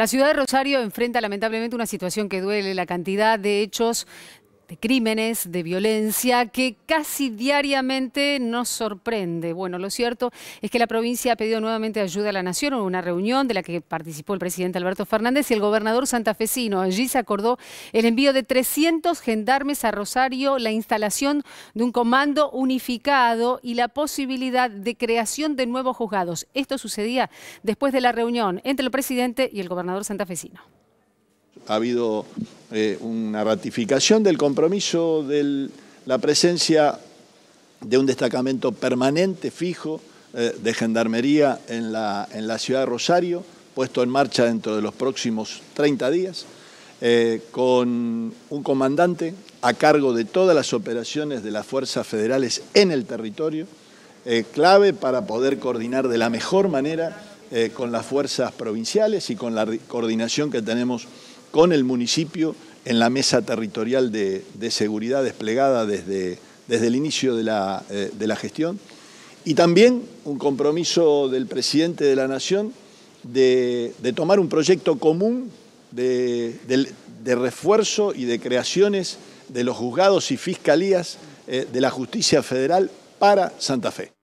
La ciudad de Rosario enfrenta lamentablemente una situación que duele, la cantidad de hechos de crímenes, de violencia, que casi diariamente nos sorprende. Bueno, lo cierto es que la provincia ha pedido nuevamente ayuda a la Nación en una reunión de la que participó el presidente Alberto Fernández y el gobernador santafesino. Allí se acordó el envío de 300 gendarmes a Rosario, la instalación de un comando unificado y la posibilidad de creación de nuevos juzgados. Esto sucedía después de la reunión entre el presidente y el gobernador santafesino ha habido eh, una ratificación del compromiso de la presencia de un destacamento permanente, fijo, eh, de gendarmería en la, en la ciudad de Rosario, puesto en marcha dentro de los próximos 30 días, eh, con un comandante a cargo de todas las operaciones de las fuerzas federales en el territorio, clave para poder coordinar de la mejor manera con las fuerzas provinciales y con la coordinación que tenemos con el municipio en la mesa territorial de, seguridad desplegada desde, desde, el inicio de la, eh, de la gestión. Y también un compromiso del presidente de la Nación de, tomar un proyecto común de, refuerzo y de creaciones de los juzgados y fiscalías eh, de la justicia federal para Santa Fe.